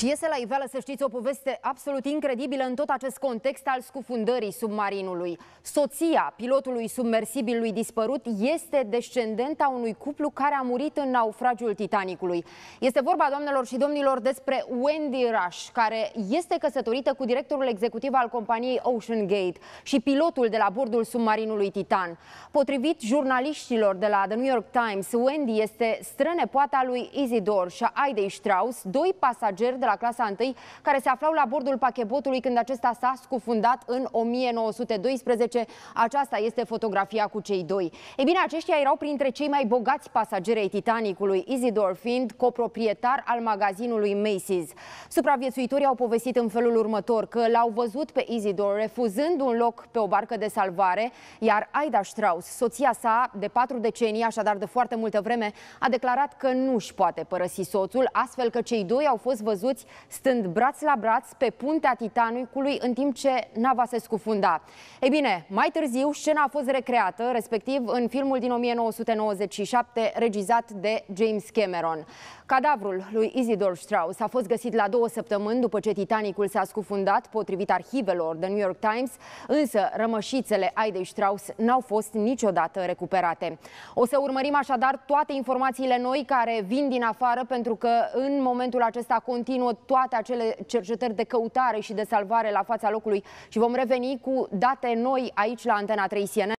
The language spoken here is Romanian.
Și iese la iveală, să știți, o poveste absolut incredibilă în tot acest context al scufundării submarinului. Soția pilotului submersibilului dispărut este descendenta unui cuplu care a murit în naufragiul Titanicului. Este vorba, doamnelor și domnilor, despre Wendy Rush, care este căsătorită cu directorul executiv al companiei Ocean Gate și pilotul de la bordul submarinului Titan. Potrivit jurnaliștilor de la The New York Times, Wendy este strănepoata lui Isidor și a Aidei Strauss, doi pasageri de la clasa 1, care se aflau la bordul pachebotului când acesta s-a scufundat în 1912. Aceasta este fotografia cu cei doi. Ei bine, aceștia erau printre cei mai bogați pasageri ai Titanicului, Isidor fiind coproprietar al magazinului Macy's. Supraviețuitorii au povestit în felul următor că l-au văzut pe Isidor refuzând un loc pe o barcă de salvare, iar Aida Strauss, soția sa de patru decenii, așadar de foarte multă vreme, a declarat că nu și poate părăsi soțul, astfel că cei doi au fost văzuți uniți, stând braț la braț pe puntea Titanicului în timp ce nava se scufunda. Ei bine, mai târziu scena a fost recreată, respectiv în filmul din 1997, regizat de James Cameron. Cadavrul lui Isidor Strauss a fost găsit la două săptămâni după ce Titanicul s-a scufundat, potrivit arhivelor The New York Times, însă rămășițele Aidei Strauss n-au fost niciodată recuperate. O să urmărim așadar toate informațiile noi care vin din afară, pentru că în momentul acesta continuă continuă toate acele cercetări de căutare și de salvare la fața locului și vom reveni cu date noi aici la Antena 3 CNN.